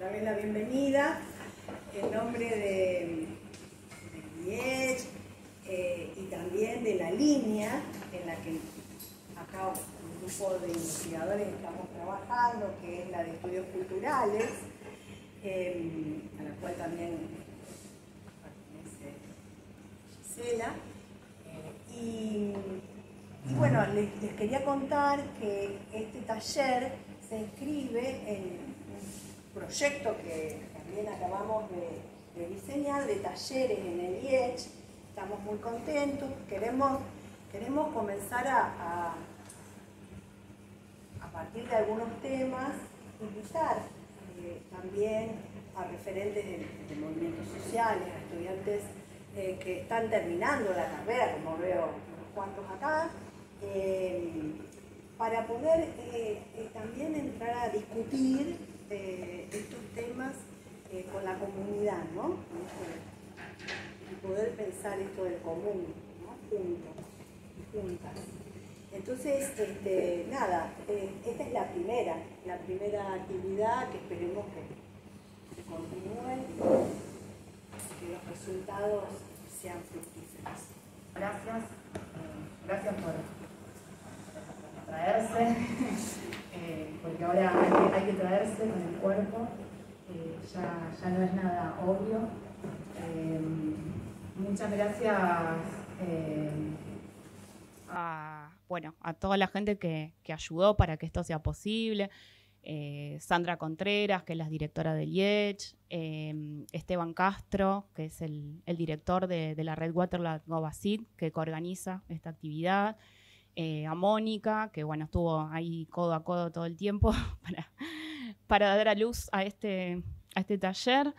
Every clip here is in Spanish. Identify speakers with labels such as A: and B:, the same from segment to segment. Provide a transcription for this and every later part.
A: darles la bienvenida en nombre de, de eh, y también de la línea en la que acá un grupo de investigadores estamos trabajando, que es la de estudios culturales, em, a la cual también pertenece Gisela. Eh, y, bueno, les, quería contar que este taller se escribe en proyecto que también acabamos de, diseñar, de talleres en el IECH. Estamos muy contentos, queremos, queremos comenzar a, a, partir de algunos temas, invitar eh, también a referentes de, movimientos sociales, a estudiantes eh, que están terminando la carrera, como veo unos cuantos acá, eh, para poder también entrar a discutir estos temas eh, con la comunidad, ¿no? Y poder pensar esto del común, ¿no? Juntos, juntas. Entonces, este, nada, eh, esta es la primera, la primera actividad que esperemos que, que continúe, que los resultados sean fructíferos. Gracias, eh, gracias por traerse. Eh, porque ahora hay que, traerse con el cuerpo, eh, ya, no es nada obvio. Eh, muchas gracias
B: a, bueno, a toda la gente que, ayudó para que esto sea posible. Sandra Contreras, que es la directora del IECH, Esteban Castro, que es el, director de, la red Waterland Govacid, que organiza esta actividad, eh, a Mónica, que bueno, estuvo ahí codo a codo todo el tiempo para, dar a luz a este, a este taller.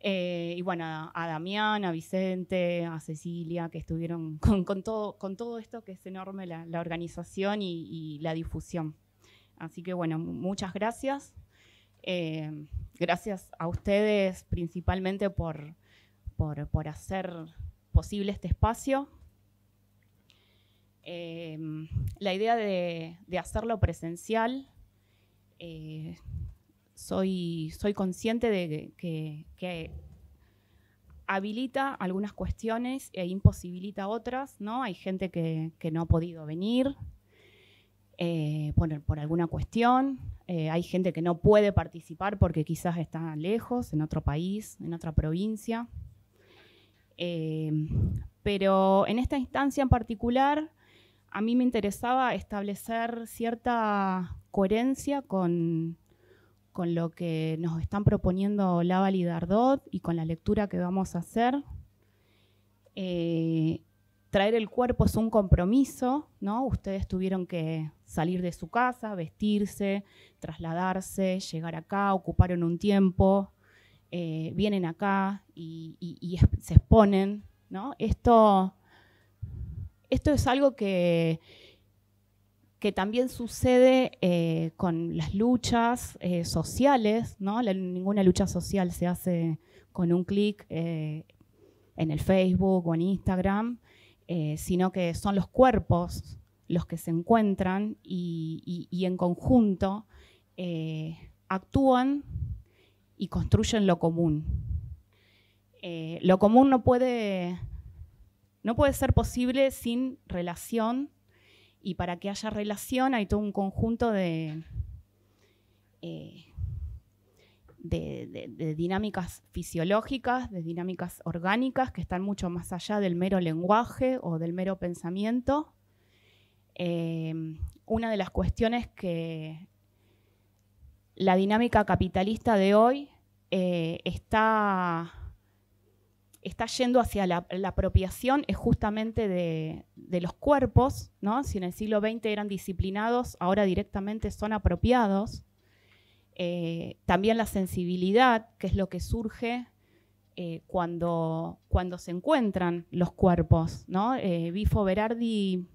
B: Eh, y bueno, a, Damián, a Vicente, a Cecilia, que estuvieron con, todo, con todo esto que es enorme la, organización y, la difusión. Así que bueno, muchas gracias. Eh, gracias a ustedes principalmente por hacer posible este espacio, Em, la idea de, hacerlo presencial, eh, soy, soy consciente de que, habilita algunas cuestiones e imposibilita otras, ¿no? Hay gente que, no ha podido venir eh, por, alguna cuestión, eh, hay gente que no puede participar porque quizás está lejos, en otro país, en otra provincia. Em, pero en esta instancia en particular a mí me interesaba establecer cierta coherencia con, lo que nos están proponiendo Laval y Dardot y con la lectura que vamos a hacer. Eh, traer el cuerpo es un compromiso, ¿no? Ustedes tuvieron que salir de su casa, vestirse, trasladarse, llegar acá, ocuparon un tiempo, eh, vienen acá y, y, se exponen, ¿no? Esto esto es algo que, que también sucede eh, con las luchas eh, sociales, ninguna lucha social se hace con un clic eh, en el Facebook o en Instagram, sino que son los cuerpos los que se encuentran y en conjunto actúan y construyen lo común. lo común no puede no puede ser posible sin relación y para que haya relación hay todo un conjunto eh, de, dinámicas fisiológicas, de dinámicas orgánicas que están mucho más allá del mero lenguaje o del mero pensamiento. Eh, una de las cuestiones que la dinámica capitalista de hoy eh, está está yendo hacia la, apropiación es justamente de, los cuerpos, Si en el siglo XX eran disciplinados, ahora directamente son apropiados. Eh, también la sensibilidad, que es lo que surge eh, cuando, se encuentran los cuerpos, ¿no? Eh, Bifo Berardi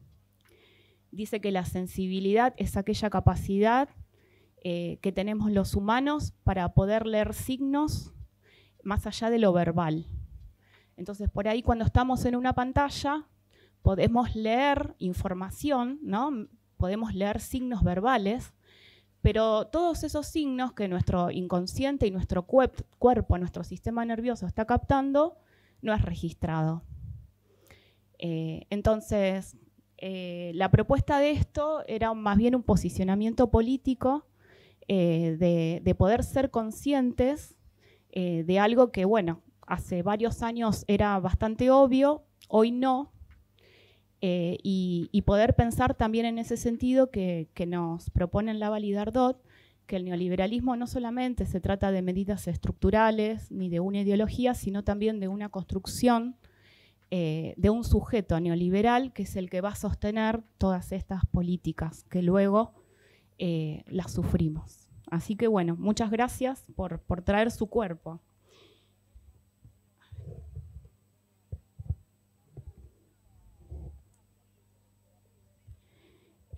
B: dice que la sensibilidad es aquella capacidad que tenemos los humanos para poder leer signos más allá de lo verbal, entonces, por ahí cuando estamos en una pantalla, podemos leer información, ¿no? Podemos leer signos verbales, pero todos esos signos que nuestro inconsciente y nuestro cuerpo, nuestro sistema nervioso está captando, no es registrado. Eh, entonces, eh, la propuesta de esto era más bien un posicionamiento político eh, de, poder ser conscientes de algo que, bueno, hace varios años era bastante obvio, hoy no, eh, y, poder pensar también en ese sentido que, nos proponen la Validardot, que el neoliberalismo no solamente se trata de medidas estructurales ni de una ideología, sino también de una construcción eh, de un sujeto neoliberal que es el que va a sostener todas estas políticas que luego eh, las sufrimos. Así que bueno, muchas gracias por traer su cuerpo.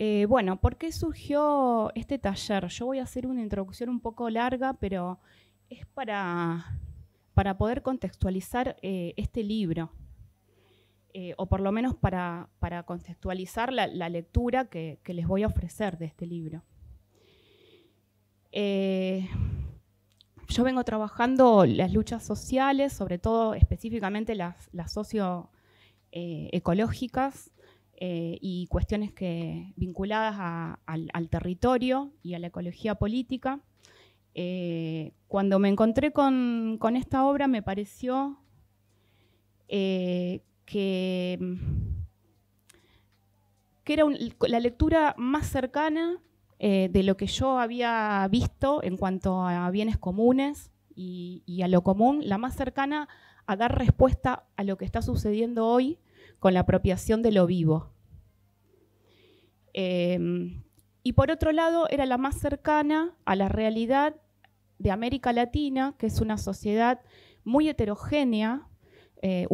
B: Eh, bueno, ¿por qué surgió este taller? Yo voy a hacer una introducción un poco larga, pero es para, poder contextualizar eh, este libro, eh, o por lo menos para, contextualizar la, lectura que, les voy a ofrecer de este libro. yo vengo trabajando las luchas sociales, sobre todo específicamente las, las socioecológicas, eh, y cuestiones vinculadas al, territorio y a la ecología política. Eh, cuando me encontré con, esta obra me pareció eh, mm, que, era la lectura más cercana de lo que yo había visto en cuanto a bienes comunes y a lo común, la más cercana a dar respuesta a lo que está sucediendo hoy con la apropiación de lo vivo. Em, y por otro lado, era la más cercana a la realidad de América Latina, que es una sociedad muy heterogénea, eh,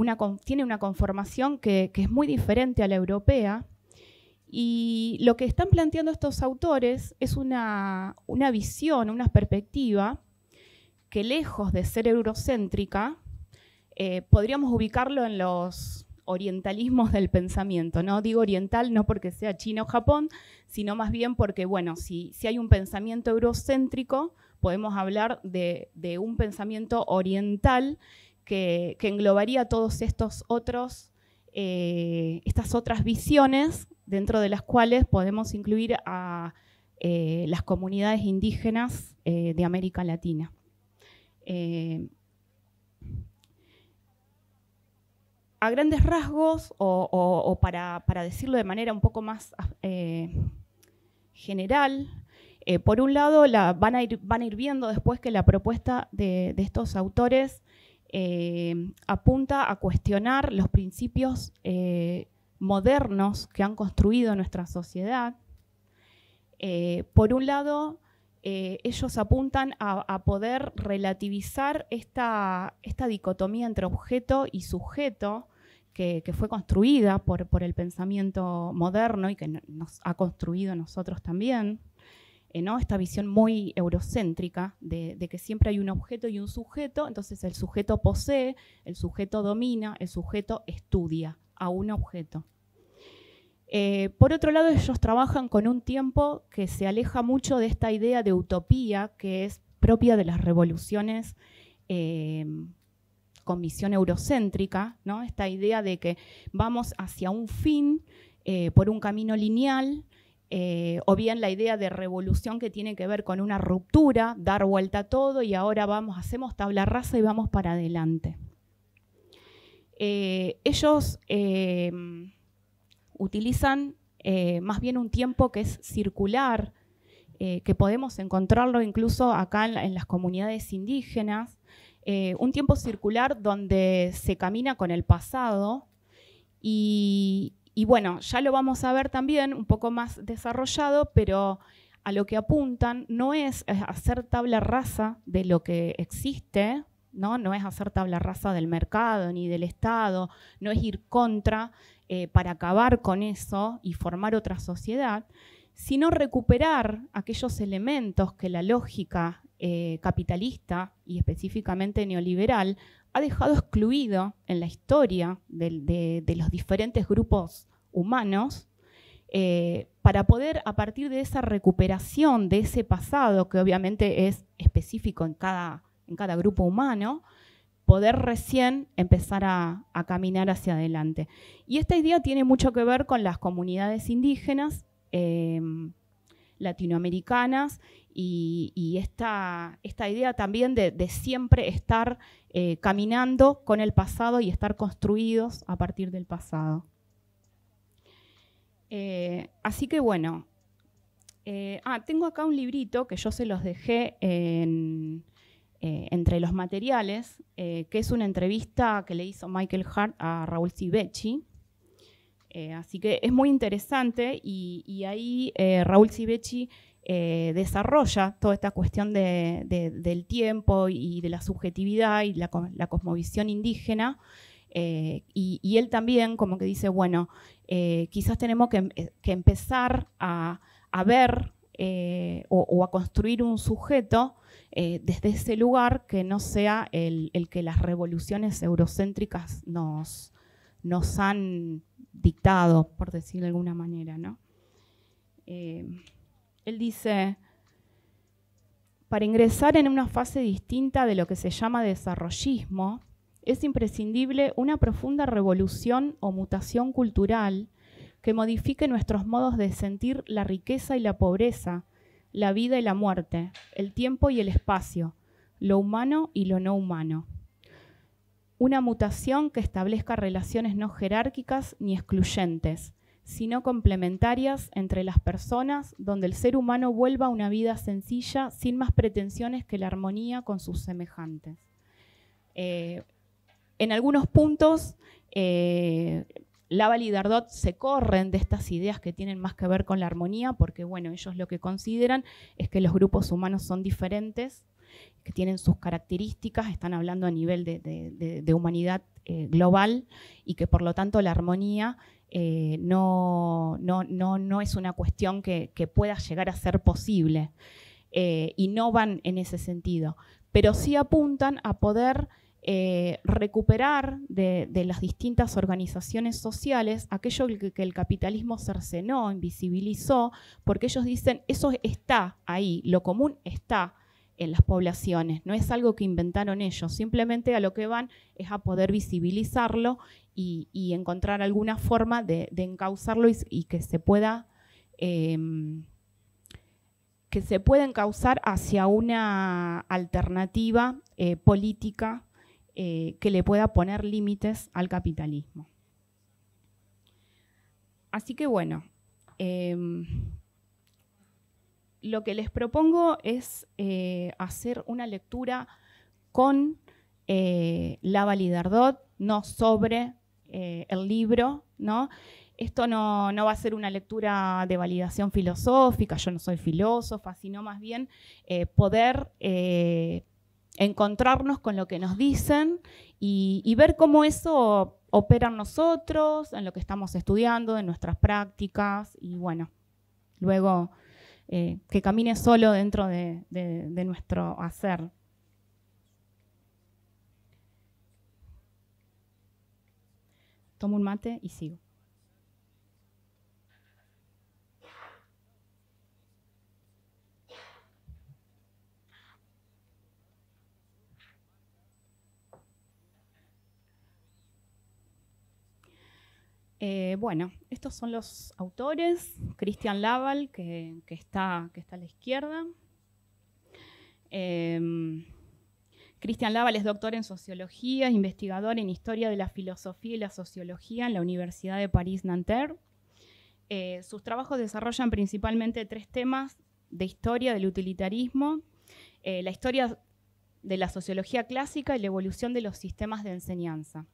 B: tiene una conformación que, es muy diferente a la europea. Y lo que están planteando estos autores es una, visión, una perspectiva que lejos de ser eurocéntrica, eh, podríamos ubicarlo en los orientalismos del pensamiento, ¿no? Digo oriental no porque sea China o Japón, sino más bien porque, bueno, si, si hay un pensamiento eurocéntrico, podemos hablar de, un pensamiento oriental que, englobaría todos estos otros, eh, estas otras visiones dentro de las cuales podemos incluir a eh, las comunidades indígenas eh, de América Latina. a grandes rasgos, o, para, decirlo de manera un poco más eh, general, eh, por un lado van, a ir, viendo después que la propuesta de, estos autores eh, apunta a cuestionar los principios modernos que han construido nuestra sociedad. por un lado, ellos apuntan a, poder relativizar esta dicotomía entre objeto y sujeto, que, fue construida por, el pensamiento moderno y que nos ha construido nosotros también, eh, esta visión muy eurocéntrica de, que siempre hay un objeto y un sujeto, entonces el sujeto posee, el sujeto domina, el sujeto estudia a un objeto. Eh, por otro lado, ellos trabajan con un tiempo que se aleja mucho de esta idea de utopía que es propia de las revoluciones eh, con visión eurocéntrica, esta idea de que vamos hacia un fin eh, por un camino lineal, eh, o bien la idea de revolución que tiene que ver con una ruptura, dar vuelta a todo y ahora vamos, hacemos tabla rasa y vamos para adelante. Eh, ellos utilizan más bien un tiempo que es circular, que podemos encontrarlo incluso acá en las comunidades indígenas, eh, un tiempo circular donde se camina con el pasado y, bueno, ya lo vamos a ver también un poco más desarrollado, pero a lo que apuntan no es hacer tabla rasa de lo que existe, ¿no? no es hacer tabla rasa del mercado ni del Estado, no es ir contra eh, para acabar con eso y formar otra sociedad, sino recuperar aquellos elementos que la lógica eh, capitalista y específicamente neoliberal ha dejado excluido en la historia de, los diferentes grupos humanos eh, para poder, a partir de esa recuperación de ese pasado, que obviamente es específico en cada, en cada grupo humano, poder recién empezar a, caminar hacia adelante. Y esta idea tiene mucho que ver con las comunidades indígenas, eh, latinoamericanas y, esta, idea también de, siempre estar eh, caminando con el pasado y estar construidos a partir del pasado. Eh, así que bueno, eh, ah, tengo acá un librito que yo se los dejé entre los materiales, que es una entrevista que le hizo Michael Hart a Raúl Eh, así que es muy interesante y, ahí Raúl Civecci eh, desarrolla toda esta cuestión del tiempo y de la subjetividad y la, cosmovisión indígena. Eh, y, él también como que dice, bueno, eh, quizás tenemos que, empezar a, ver o, a construir un sujeto desde ese lugar que no sea el, que las revoluciones eurocéntricas nos, nos han dictado, por decirlo de alguna manera, ¿no? Él dice, para ingresar en una fase distinta de lo que se llama desarrollismo, es imprescindible una profunda revolución o mutación cultural que modifique nuestros modos de sentir la riqueza y la pobreza, la vida y la muerte, el tiempo y el espacio, lo humano y lo no humano. Una mutación que establezca relaciones no jerárquicas ni excluyentes, sino complementarias entre las personas, donde el ser humano vuelva a una vida sencilla, sin más pretensiones que la armonía con sus semejantes. Eh, en algunos puntos, la eh, Laval y Dardot se corren de estas ideas que tienen más que ver con la armonía, porque bueno, ellos lo que consideran es que los grupos humanos son diferentes, que tienen sus características, están hablando a nivel de, humanidad eh, global y que por lo tanto la armonía eh, no, no, no, no, es una cuestión que, pueda llegar a ser posible eh, y no van en ese sentido, pero sí apuntan a poder eh, recuperar de, las distintas organizaciones sociales aquello que, que, el capitalismo cercenó, invisibilizó, porque ellos dicen, eso está ahí, lo común está en las poblaciones, no es algo que inventaron ellos, simplemente a lo que van es a poder visibilizarlo y, encontrar alguna forma de, encauzarlo y, que se pueda... Eh, que se hacia una alternativa eh, política eh, que le pueda poner límites al capitalismo. Así que bueno, em, lo que les propongo es eh, hacer una lectura con la Validardot, no sobre eh, el libro, ¿no? Esto no, va a ser una lectura de validación filosófica, yo no soy filósofa, sino más bien eh, poder eh, encontrarnos con lo que nos dicen y, ver cómo eso opera en nosotros, en lo que estamos estudiando, en nuestras prácticas y bueno, luego que camine solo dentro de nuestro hacer. tomo un mate y sigo. Eh, bueno, estos son los autores. Cristian Laval, que, está, a la izquierda. Em, Cristian Laval es doctor en sociología, investigador en historia de la filosofía y la sociología en la Universidad de París-Nanterre. Eh, sus trabajos desarrollan principalmente tres temas de historia del utilitarismo, eh, la historia de la sociología clásica y la evolución de los sistemas de enseñanza.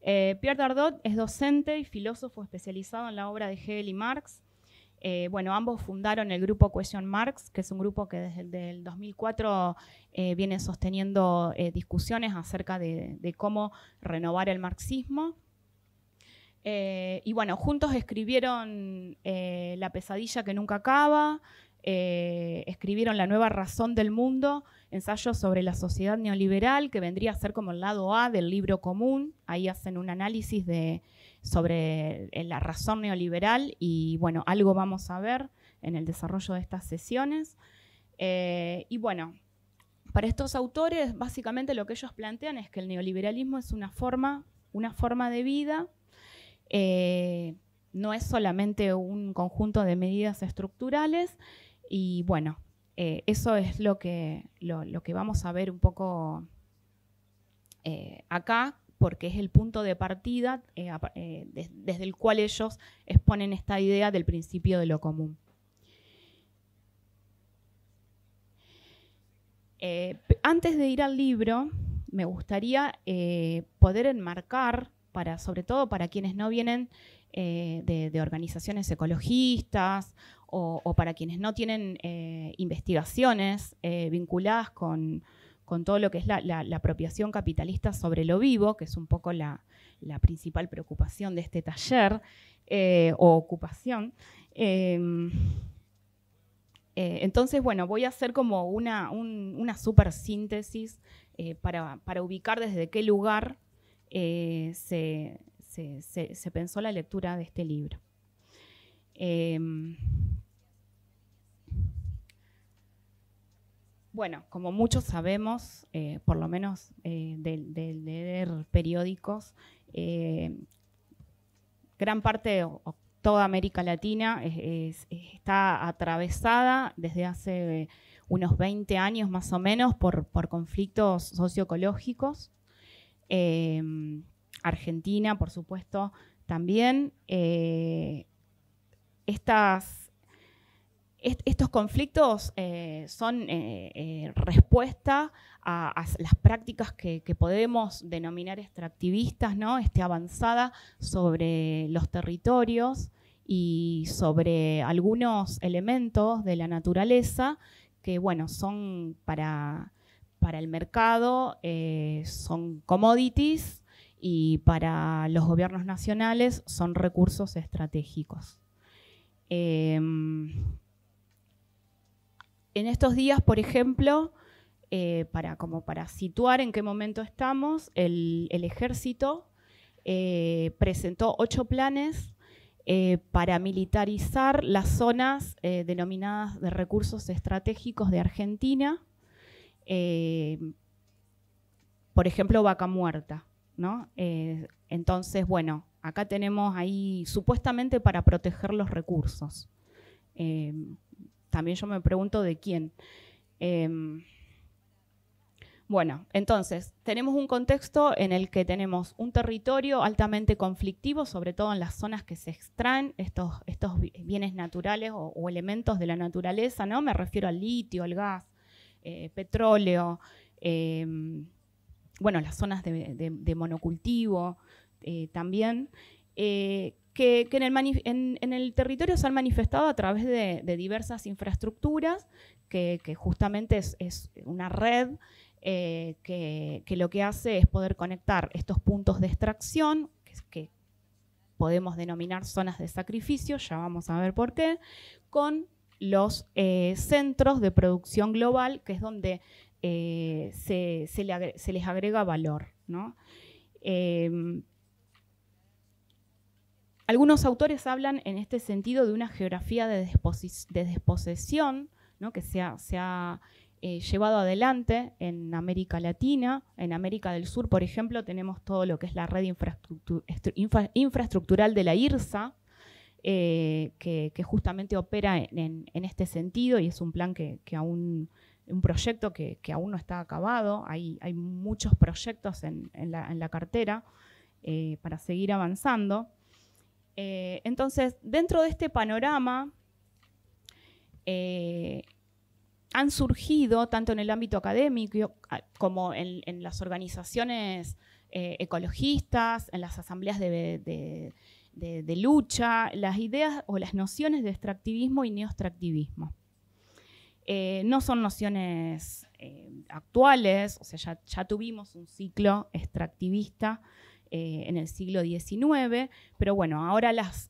B: Eh, Pierre Dardot es docente y filósofo especializado en la obra de Hegel y Marx. Eh, bueno, ambos fundaron el grupo Question Marx, que es un grupo que desde el 2004 eh, viene sosteniendo eh, discusiones acerca de, de, cómo renovar el marxismo. y bueno, juntos escribieron La pesadilla que nunca acaba, escribieron La nueva razón del mundo, ensayos sobre la sociedad neoliberal, que vendría a ser como el lado A del libro común. Ahí hacen un análisis de, sobre la razón neoliberal y bueno, algo vamos a ver en el desarrollo de estas sesiones. Eh, y bueno, para estos autores básicamente lo que ellos plantean es que el neoliberalismo es una forma, una forma de vida, eh, no es solamente un conjunto de medidas estructurales y bueno, eh, eso es lo que, lo, que vamos a ver un poco acá porque es el punto de partida eh, eh, desde el cual ellos exponen esta idea del principio de lo común. Eh, antes de ir al libro, me gustaría poder enmarcar, para, sobre todo para quienes no vienen de, organizaciones ecologistas o, para quienes no tienen investigaciones vinculadas con, con todo lo que es la, apropiación capitalista sobre lo vivo, que es un poco la, principal preocupación de este taller eh, o ocupación. Em, eh, entonces, bueno, voy a hacer como una, un, super síntesis eh, para, ubicar desde qué lugar se, se, pensó la lectura de este libro. Em, Bueno, como muchos sabemos, eh, por lo menos eh, del de leer periódicos, eh, gran parte de toda América Latina está atravesada desde hace unos 20 años más o menos por, por conflictos socioecológicos. Argentina, por supuesto, también. estas estos conflictos eh, son eh, eh, respuesta a, las prácticas que, podemos denominar extractivistas, ¿no? Este avanzada sobre los territorios y sobre algunos elementos de la naturaleza que, bueno, son para, para el mercado, son commodities y para los gobiernos nacionales son recursos estratégicos. Em, en estos días, por ejemplo, eh, para, como para situar en qué momento estamos, el, ejército eh, presentó ocho planes eh, para militarizar las zonas denominadas de recursos estratégicos de Argentina, por ejemplo, Vaca Muerta. ¿no? entonces, bueno, acá tenemos ahí supuestamente para proteger los recursos también yo me pregunto de quién. Em, bueno, entonces, tenemos un contexto en el que tenemos un territorio altamente conflictivo, sobre todo en las zonas que se extraen estos, estos bienes naturales o, elementos de la naturaleza, ¿no? Me refiero al litio, al gas, eh, petróleo, em, bueno, las zonas de, monocultivo eh, también, eh, que, en, el territorio se han manifestado a través de, diversas infraestructuras, que, justamente es, una red eh, que, lo que hace es poder conectar estos puntos de extracción, que, podemos denominar zonas de sacrificio, ya vamos a ver por qué, con los eh, centros de producción global, que es donde eh, se, les agrega valor. ¿no? Algunos autores hablan en este sentido de una geografía de, desposesión que se ha, eh, llevado adelante en América Latina. En América del Sur, por ejemplo, tenemos todo lo que es la red infraestructural de la IRSA, eh, que, justamente opera en, este sentido y es un plan que, un proyecto que, aún no está acabado, hay, muchos proyectos en, la, cartera eh, para seguir avanzando. Eh, entonces, dentro de este panorama, eh, han surgido, tanto en el ámbito académico como en, las organizaciones eh, ecologistas, en las asambleas de, lucha, las ideas o las nociones de extractivismo y neoextractivismo. extractivismo no son nociones actuales, o sea, ya tuvimos un ciclo extractivista eh, en el siglo XIX, pero bueno, ahora las,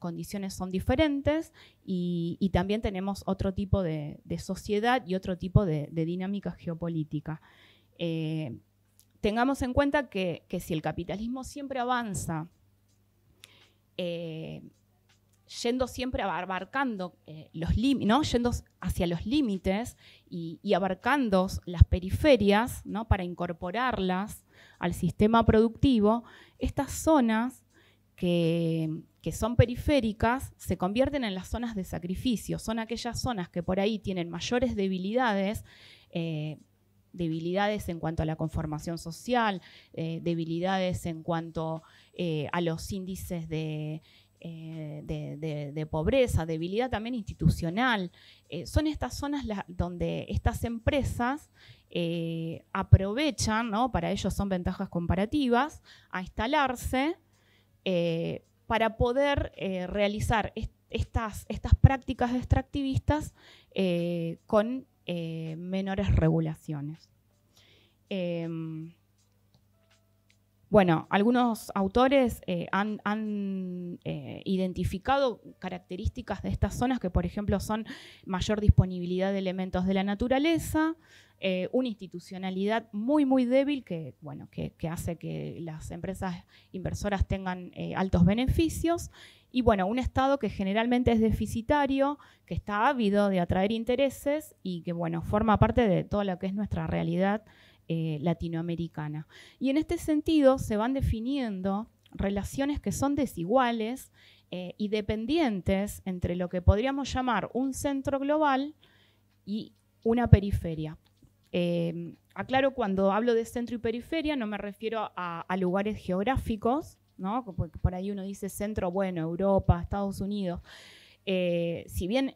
B: condiciones son diferentes y, también tenemos otro tipo de, sociedad y otro tipo de, dinámica geopolítica. Eh, tengamos en cuenta que, si el capitalismo siempre avanza, eh, yendo siempre abarcando los límites, ¿no? yendo hacia los límites y, abarcando las periferias para incorporarlas al sistema productivo, estas zonas que, son periféricas se convierten en las zonas de sacrificio. Son aquellas zonas que por ahí tienen mayores debilidades. Eh, debilidades en cuanto a la conformación social, eh, debilidades en cuanto eh, a los índices de eh, de, pobreza, debilidad también institucional. Eh, son estas zonas donde estas empresas eh, aprovechan, ¿no? para ellos son ventajas comparativas, a instalarse para poder realizar estas, estas prácticas extractivistas con menores regulaciones. Em, bueno, algunos autores eh, han, eh, identificado características de estas zonas que, por ejemplo, son mayor disponibilidad de elementos de la naturaleza, eh, una institucionalidad muy, muy débil que, que hace que las empresas inversoras tengan altos beneficios y, bueno, un Estado que generalmente es deficitario, que está ávido de atraer intereses y que, bueno, forma parte de todo lo que es nuestra realidad eh, latinoamericana. Y en este sentido se van definiendo relaciones que son desiguales eh, y dependientes entre lo que podríamos llamar un centro global y una periferia. Em, aclaro, cuando hablo de centro y periferia no me refiero a, lugares geográficos, porque por ahí uno dice centro, bueno, Europa, Estados Unidos. Eh, si bien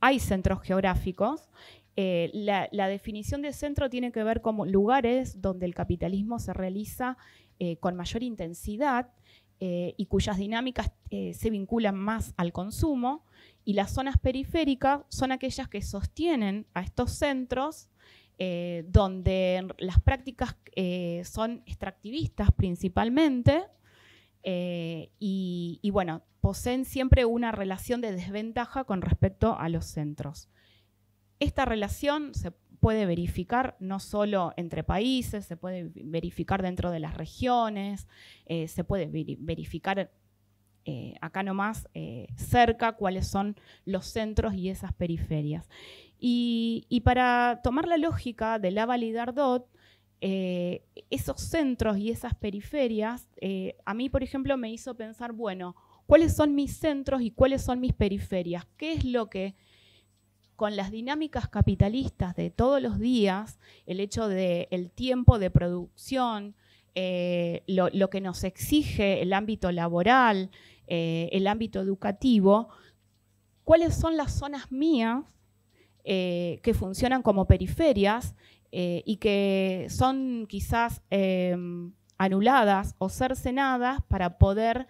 B: hay centros geográficos, eh, la, definición de centro tiene que ver con lugares donde el capitalismo se realiza eh, con mayor intensidad eh, y cuyas dinámicas se vinculan más al consumo, y las zonas periféricas son aquellas que sostienen a estos centros donde las prácticas son extractivistas principalmente y, y, bueno, poseen siempre una relación de desventaja con respecto a los centros. Esta relación se puede verificar no solo entre países, se puede verificar dentro de las regiones, eh, se puede verificar eh, acá nomás eh, cerca cuáles son los centros y esas periferias. Y, para tomar la lógica de la dot, esos centros y esas periferias, a mí, por ejemplo, me hizo pensar, bueno, ¿cuáles son mis centros y cuáles son mis periferias? ¿Qué es lo que con las dinámicas capitalistas de todos los días, el hecho del tiempo de producción, eh, lo, que nos exige el ámbito laboral, eh, el ámbito educativo, cuáles son las zonas mías eh, que funcionan como periferias y que son quizás em, anuladas o cercenadas para poder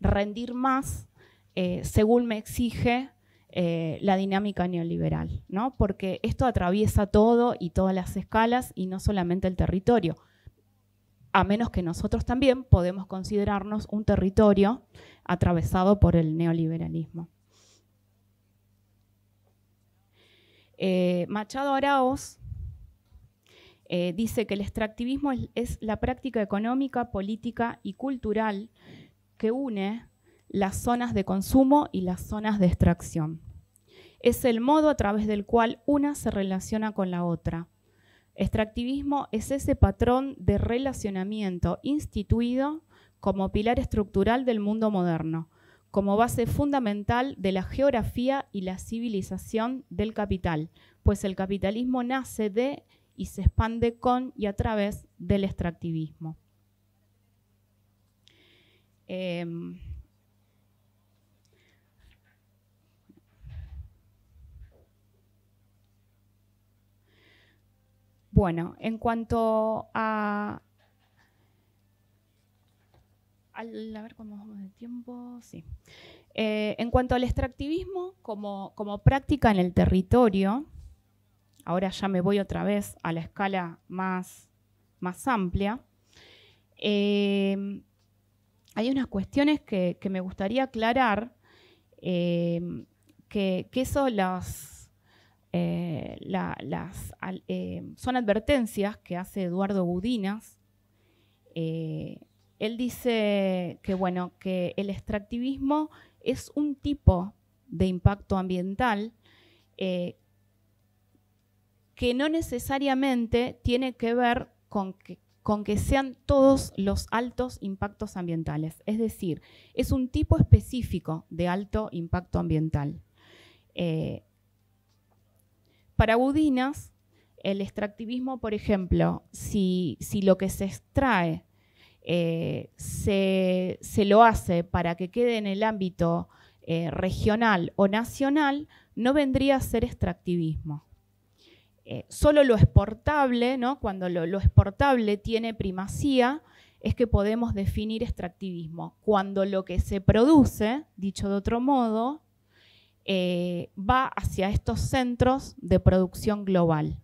B: rendir más según me exige eh, la dinámica neoliberal, ¿no? porque esto atraviesa todo y todas las escalas y no solamente el territorio, a menos que nosotros también podemos considerarnos un territorio atravesado por el neoliberalismo. Eh, Machado Araoz eh, dice que el extractivismo es la práctica económica, política y cultural que une las zonas de consumo y las zonas de extracción. Es el modo a través del cual una se relaciona con la otra. Extractivismo es ese patrón de relacionamiento instituido como pilar estructural del mundo moderno, como base fundamental de la geografía y la civilización del capital, pues el capitalismo nace de y se expande con y a través del extractivismo. Em, Bueno, en cuanto a... Al, ver cómo vamos de tiempo, sí. Eh, en cuanto al extractivismo como, práctica en el territorio, ahora ya me voy otra vez a la escala más, más amplia, em, hay unas cuestiones que, me gustaría aclarar, em, que, son las… Eh, eh, son advertencias que hace Eduardo Gudinas. Eh, él dice que, bueno, que el extractivismo es un tipo de impacto ambiental que no necesariamente tiene que ver con que, sean todos los altos impactos ambientales. Es decir, es un tipo específico de alto impacto ambiental. Para Budinas, el extractivismo, por ejemplo, si, lo que se extrae eh, se, lo hace para que quede en el ámbito eh, regional o nacional, no vendría a ser extractivismo. Eh, solo lo exportable, cuando lo, lo, exportable tiene primacía, es que podemos definir extractivismo. Cuando lo que se produce, dicho de otro modo, eh, va hacia estos centros de producción global.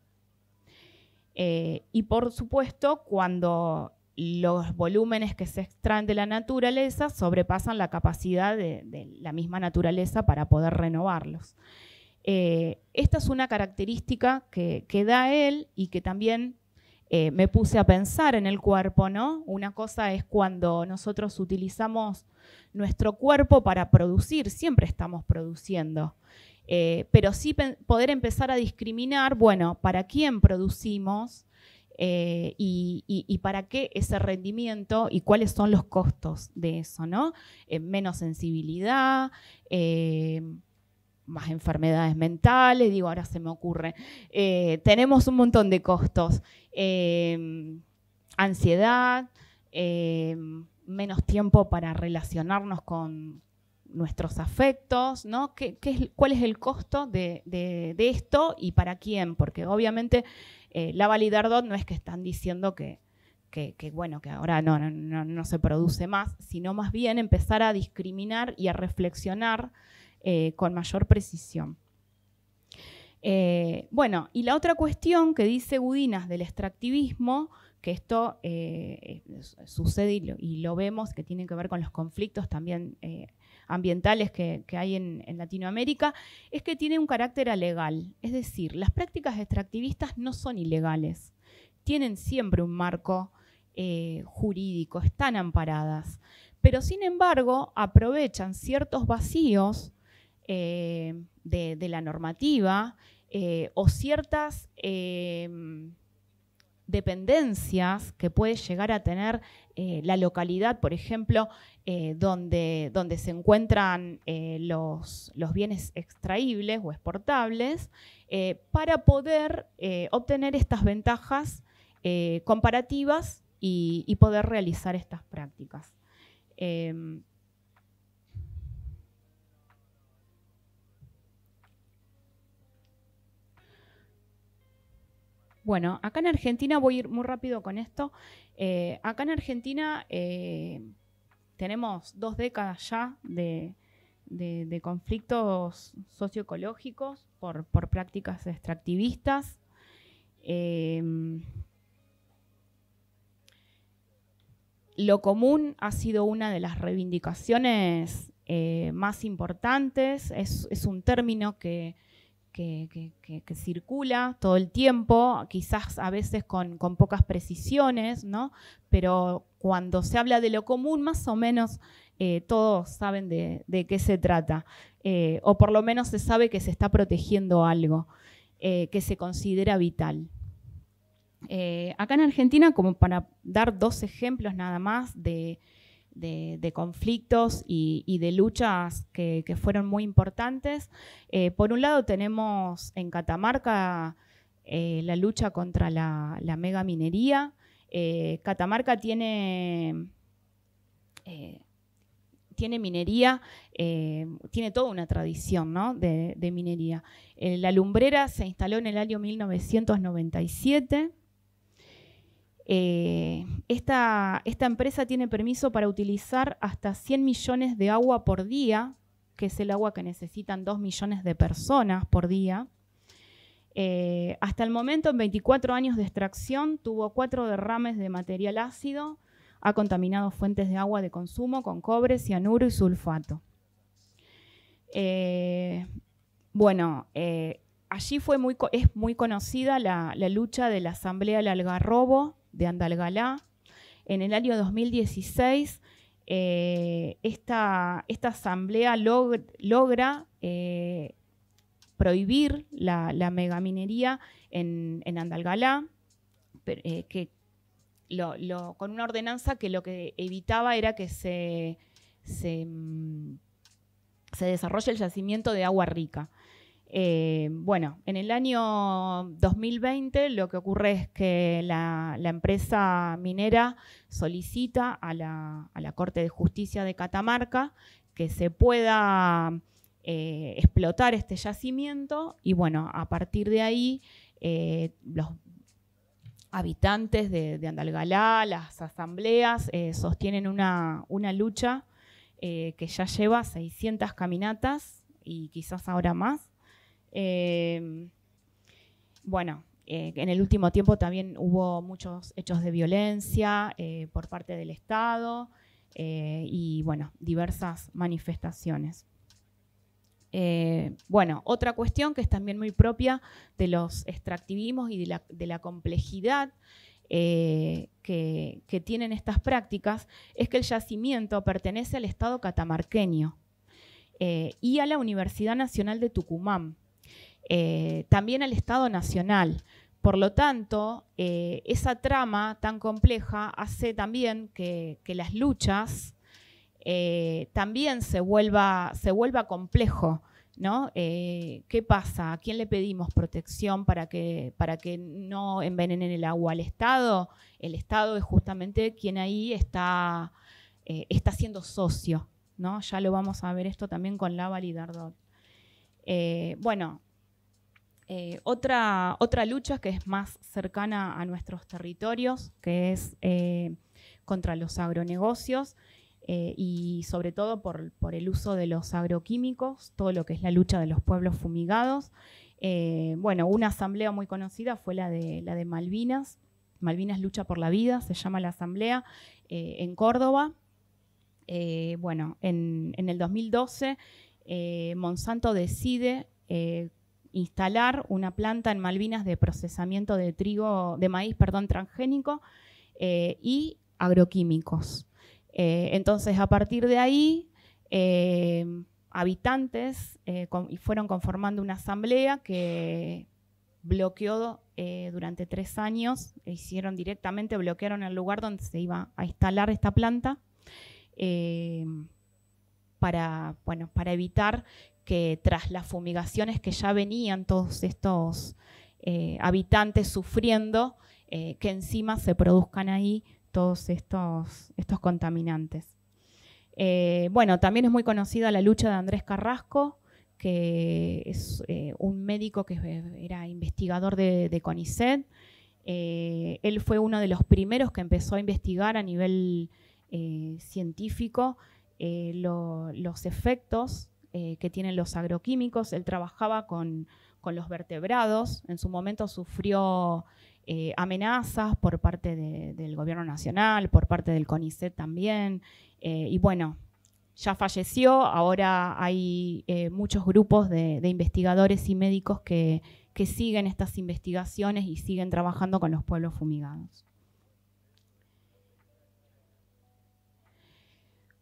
B: Eh, y por supuesto, cuando los volúmenes que se extraen de la naturaleza sobrepasan la capacidad de, la misma naturaleza para poder renovarlos. Eh, esta es una característica que, que da él y que también eh, me puse a pensar en el cuerpo, ¿no? Una cosa es cuando nosotros utilizamos nuestro cuerpo para producir, siempre estamos produciendo, eh, pero sí poder empezar a discriminar, bueno, para quién producimos eh, y, y, para qué ese rendimiento y cuáles son los costos de eso, ¿no? menos sensibilidad más enfermedades mentales, digo, ahora se me ocurre. Eh, tenemos un montón de costos. Em, ansiedad, em, menos tiempo para relacionarnos con nuestros afectos, ¿no? ¿Qué, ¿Cuál es el costo de, esto y para quién? Porque obviamente eh, la validardot no es que están diciendo que, bueno, que ahora no, no, se produce más, sino más bien empezar a discriminar y a reflexionar eh, con mayor precisión. Eh, bueno, y la otra cuestión que dice Gudinas del extractivismo, que esto eh, sucede y lo, vemos, que tiene que ver con los conflictos también ambientales que, hay en, Latinoamérica, es que tiene un carácter legal. Es decir, las prácticas extractivistas no son ilegales, tienen siempre un marco jurídico, están amparadas, pero sin embargo aprovechan ciertos vacíos eh, de, la normativa eh, o ciertas em, dependencias que puede llegar a tener eh, la localidad, por ejemplo, donde, donde, se encuentran los, los, bienes extraíbles o exportables, para poder obtener estas ventajas comparativas y, poder realizar estas prácticas. Em, Bueno, acá en Argentina, voy a ir muy rápido con esto, eh, acá en Argentina eh, tenemos dos décadas ya de, conflictos socioecológicos por, prácticas extractivistas. Eh, lo común ha sido una de las reivindicaciones más importantes, es un término que que, circula todo el tiempo, quizás a veces con, pocas precisiones, ¿no? Pero cuando se habla de lo común, más o menos eh, todos saben de, qué se trata, eh, o por lo menos se sabe que se está protegiendo algo eh, que se considera vital. acá en Argentina, como para dar dos ejemplos nada más de, de, conflictos y, de luchas que, fueron muy importantes. Eh, por un lado tenemos en Catamarca eh, la lucha contra la, mega minería. Eh, Catamarca tiene tiene minería, tiene toda una tradición de, minería. la lumbrera se instaló en el año 1997 eh, esta, empresa tiene permiso para utilizar hasta 100 millones de agua por día, que es el agua que necesitan 2 millones de personas por día. Eh, hasta el momento, en 24 años de extracción, tuvo cuatro derrames de material ácido, ha contaminado fuentes de agua de consumo con cobre, cianuro y sulfato. Eh, bueno, allí fue muy, es muy conocida la, la lucha de la Asamblea del Algarrobo de Andalgalá. En el año 2016, eh, esta, asamblea logra eh, prohibir la, megaminería en, Andalgalá, eh, que con una ordenanza que lo que evitaba era que se, se mm, desarrolle el yacimiento de agua rica. Eh, bueno, en el año 2020 lo que ocurre es que la, empresa minera solicita a la, Corte de Justicia de Catamarca que se pueda eh, explotar este yacimiento y bueno, a partir de ahí eh, los habitantes de, Andalgalá, las asambleas, sostienen una lucha que ya lleva 600 caminatas y quizás ahora más. Em, bueno, eh, en el último tiempo también hubo muchos hechos de violencia eh, por parte del Estado eh, y, bueno, diversas manifestaciones. bueno, otra cuestión que es también muy propia de los extractivismos y de la, complejidad que, tienen estas prácticas es que el yacimiento pertenece al Estado catamarqueño y a la Universidad Nacional de Tucumán. Eh, también al Estado Nacional. Por lo tanto, eh, esa trama tan compleja hace también que, las luchas eh, también se vuelva, se vuelva complejo. ¿no? ¿Qué pasa? ¿A quién le pedimos protección para que, para que no envenenen el agua? ¿Al Estado? El Estado es justamente quien ahí está, está siendo socio, ¿no? Ya lo vamos a ver esto también con la y Eh, bueno, eh, otra, otra lucha que es más cercana a nuestros territorios, que es eh, contra los agronegocios eh, y sobre todo por, el uso de los agroquímicos, todo lo que es la lucha de los pueblos fumigados. bueno, una asamblea muy conocida fue la de, la de Malvinas, Malvinas Lucha por la Vida, se llama la asamblea, en Córdoba. bueno, en, el 2012 Monsanto decide instalar una planta en Malvinas de procesamiento de trigo, de maíz, perdón, transgénico eh, y agroquímicos. Eh, entonces, a partir de ahí, eh, habitantes y fueron conformando una asamblea que bloqueó durante tres años, e hicieron directamente, bloquearon el lugar donde se iba a instalar esta planta. Para, bueno, para, evitar que tras las fumigaciones que ya venían todos estos eh, habitantes sufriendo, eh, que encima se produzcan ahí todos estos, estos contaminantes. Eh, bueno, también es muy conocida la lucha de Andrés Carrasco, que es un médico que era investigador de, CONICET. él fue uno de los primeros que empezó a investigar a nivel científico los efectos eh, que tienen los agroquímicos. Él trabajaba con, los vertebrados. En su momento sufrió eh, amenazas por parte del gobierno nacional, por parte del CONICET también. Eh, y bueno, ya falleció. Ahora hay muchos grupos de, investigadores y médicos que siguen estas investigaciones y siguen trabajando con los pueblos fumigados.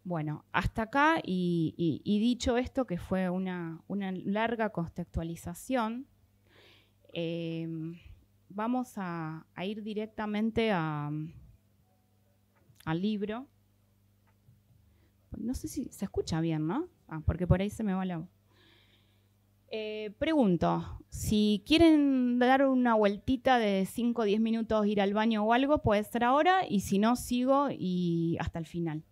B: Bueno, hasta acá y, dicho esto, que fue una, larga contextualización, em, vamos a, ir directamente al libro. No sé si se escucha bien, ¿no? Ah, porque por ahí se me va la voz. Eh, pregunto, si quieren dar una vueltita de 5 o 10 minutos, ir al baño o algo, puede ser ahora, y si no, sigo y hasta el final.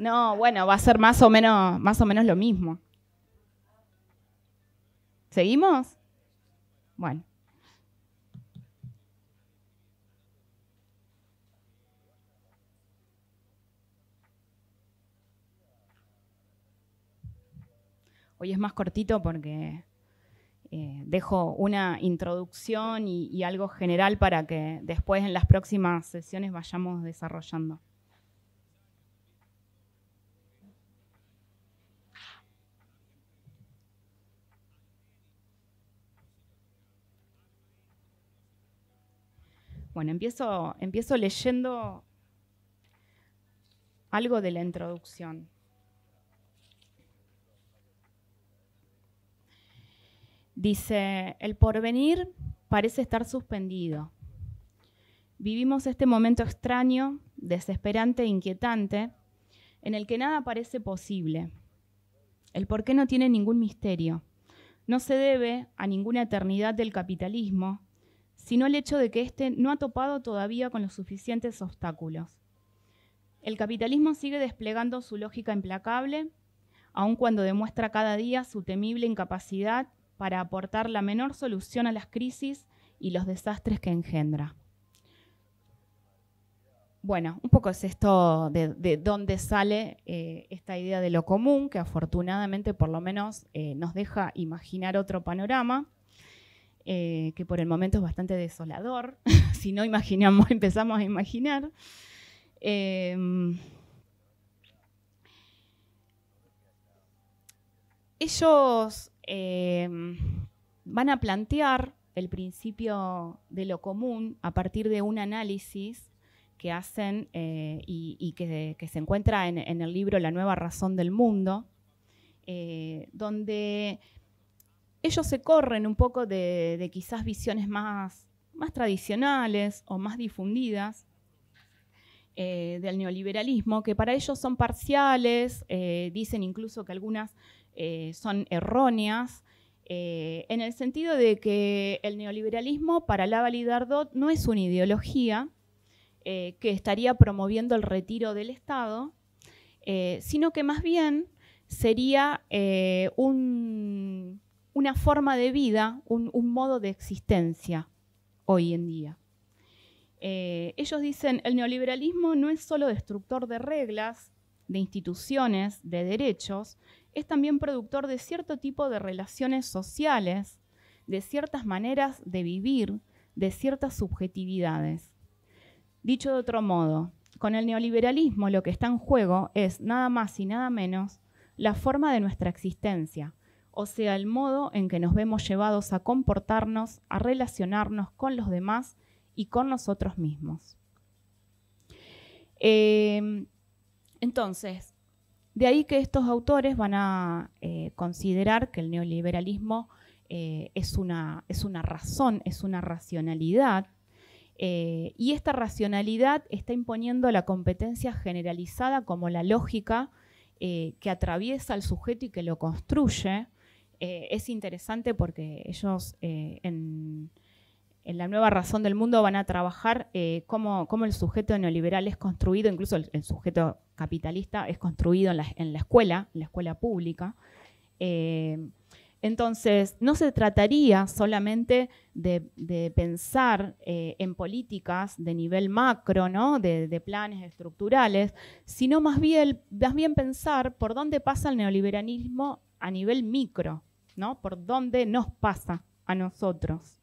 B: No, bueno, va a ser más o menos, más o menos lo mismo. ¿Seguimos? Bueno. Hoy es más cortito porque eh, dejo una introducción y algo general para que después en las próximas sesiones vayamos desarrollando. Bueno, empiezo, leyendo algo de la introducción. Dice, el porvenir parece estar suspendido. Vivimos este momento extraño, desesperante e inquietante, en el que nada parece posible. El porqué no tiene ningún misterio. No se debe a ninguna eternidad del capitalismo, sino el hecho de que éste no ha topado todavía con los suficientes obstáculos. El capitalismo sigue desplegando su lógica implacable, aun cuando demuestra cada día su temible incapacidad para aportar la menor solución a las crisis y los desastres que engendra. Bueno, un poco es esto de, dónde sale eh, esta idea de lo común, que afortunadamente por lo menos eh, nos deja imaginar otro panorama. Eh, que por el momento es bastante desolador, si no imaginamos, empezamos a imaginar. Em, ellos em, van a plantear el principio de lo común a partir de un análisis que hacen eh, y, que, se encuentra en, el libro La nueva razón del mundo, eh, donde ellos se corren un poco de, quizás visiones más, tradicionales o más difundidas eh, del neoliberalismo, que para ellos son parciales, eh, dicen incluso que algunas eh, son erróneas, en el sentido de que el neoliberalismo para la Validardot no es una ideología que estaría promoviendo el retiro del Estado, sino que más bien sería un una forma de vida, un, modo de existencia hoy en día. Eh, ellos dicen, el neoliberalismo no es solo destructor de reglas, de instituciones, de derechos, es también productor de cierto tipo de relaciones sociales, de ciertas maneras de vivir, de ciertas subjetividades. Dicho de otro modo, con el neoliberalismo lo que está en juego es nada más y nada menos la forma de nuestra existencia, o sea el modo en que nos vemos llevados a comportarnos, a relacionarnos con los demás y con nosotros mismos. Em, entonces, de ahí que estos autores van a eh, considerar que el neoliberalismo eh, es, es, una, razón, es una racionalidad, eh, y esta racionalidad está imponiendo la competencia generalizada como la lógica que atraviesa al sujeto y que lo construye, eh, es interesante porque ellos eh, en, la nueva razón del mundo van a trabajar eh, cómo, el sujeto neoliberal es construido, incluso el, sujeto capitalista es construido en la, escuela, en la escuela pública. entonces, no se trataría solamente de, pensar en políticas de nivel macro, de, planes estructurales, sino más bien pensar por dónde pasa el neoliberalismo a nivel micro, por dónde nos pasa a nosotros.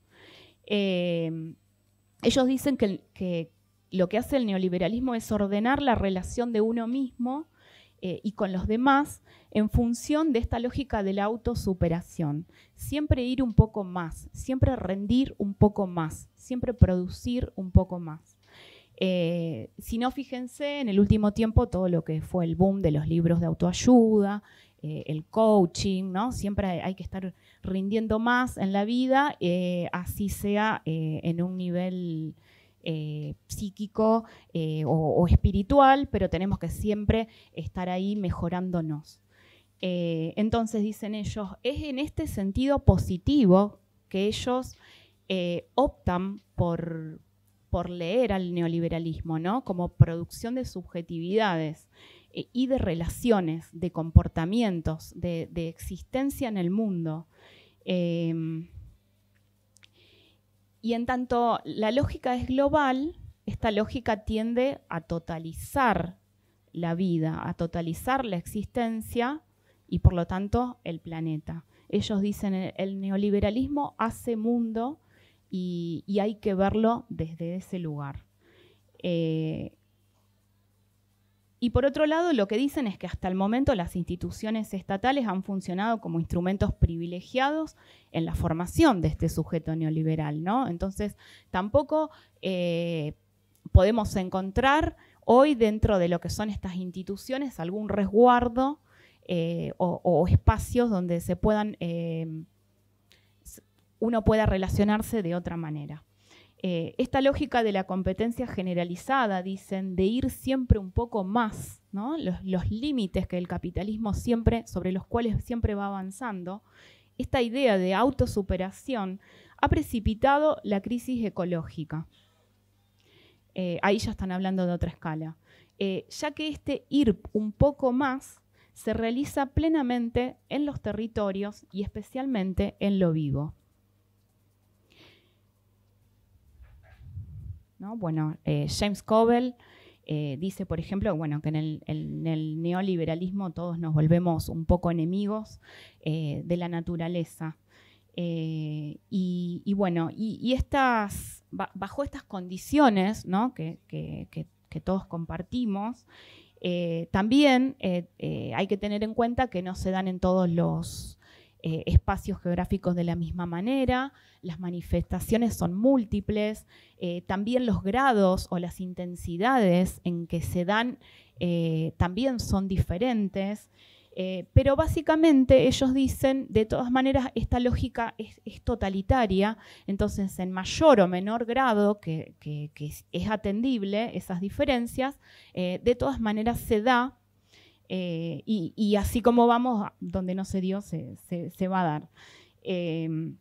B: Eh, ellos dicen que, lo que hace el neoliberalismo es ordenar la relación de uno mismo eh, y con los demás en función de esta lógica de la autosuperación. Siempre ir un poco más, siempre rendir un poco más, siempre producir un poco más. Eh, si no, fíjense en el último tiempo todo lo que fue el boom de los libros de autoayuda, eh, el coaching, ¿no? Siempre hay, que estar rindiendo más en la vida, eh, así sea eh, en un nivel psíquico o, espiritual, pero tenemos que siempre estar ahí mejorándonos. entonces dicen ellos, es en este sentido positivo que ellos optan por, por leer al neoliberalismo, ¿no? Como producción de subjetividades. Eh, y de relaciones, de comportamientos, de, existencia en el mundo. Em, y en tanto la lógica es global, esta lógica tiende a totalizar la vida, a totalizar la existencia y por lo tanto el planeta. Ellos dicen el, el neoliberalismo hace mundo y, hay que verlo desde ese lugar. Eh, y por otro lado, lo que dicen es que hasta el momento las instituciones estatales han funcionado como instrumentos privilegiados en la formación de este sujeto neoliberal, ¿no? Entonces, tampoco eh, podemos encontrar hoy dentro de lo que son estas instituciones algún resguardo eh, o, espacios donde se puedan eh, uno pueda relacionarse de otra manera. Eh, esta lógica de la competencia generalizada, dicen, de ir siempre un poco más, los, límites que el capitalismo siempre, sobre los cuales siempre va avanzando, esta idea de autosuperación ha precipitado la crisis ecológica. Eh, ahí ya están hablando de otra escala. Eh, ya que este ir un poco más se realiza plenamente en los territorios y especialmente en lo vivo. Bueno, eh, James Cobell eh, dice, por ejemplo, bueno, que en el, neoliberalismo todos nos volvemos un poco enemigos eh, de la naturaleza. y, bueno, y, estas, bajo estas condiciones ¿no? que, todos compartimos, también hay que tener en cuenta que no se dan en todos los, eh, espacios geográficos de la misma manera, las manifestaciones son múltiples, eh, también los grados o las intensidades en que se dan eh, también son diferentes. pero básicamente ellos dicen, de todas maneras, esta lógica es, totalitaria, entonces en mayor o menor grado que es atendible esas diferencias, de todas maneras se da eh, y, así como vamos, donde no se dio, se, va a dar. Em,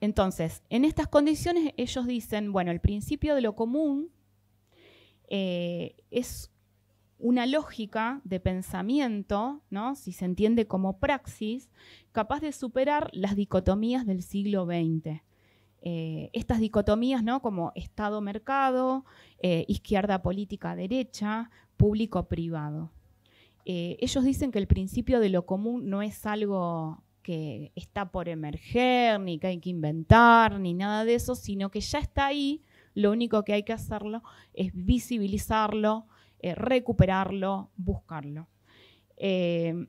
B: entonces, en estas condiciones ellos dicen, bueno, el principio de lo común eh, es una lógica de pensamiento, si se entiende como praxis, capaz de superar las dicotomías del siglo XX. Eh, estas dicotomías como Estado-mercado, izquierda política-derecha, público-privado. Eh, ellos dicen que el principio de lo común no es algo que está por emerger, ni que hay que inventar, ni nada de eso, sino que ya está ahí, lo único que hay que hacerlo es visibilizarlo, eh, recuperarlo, buscarlo. Eh,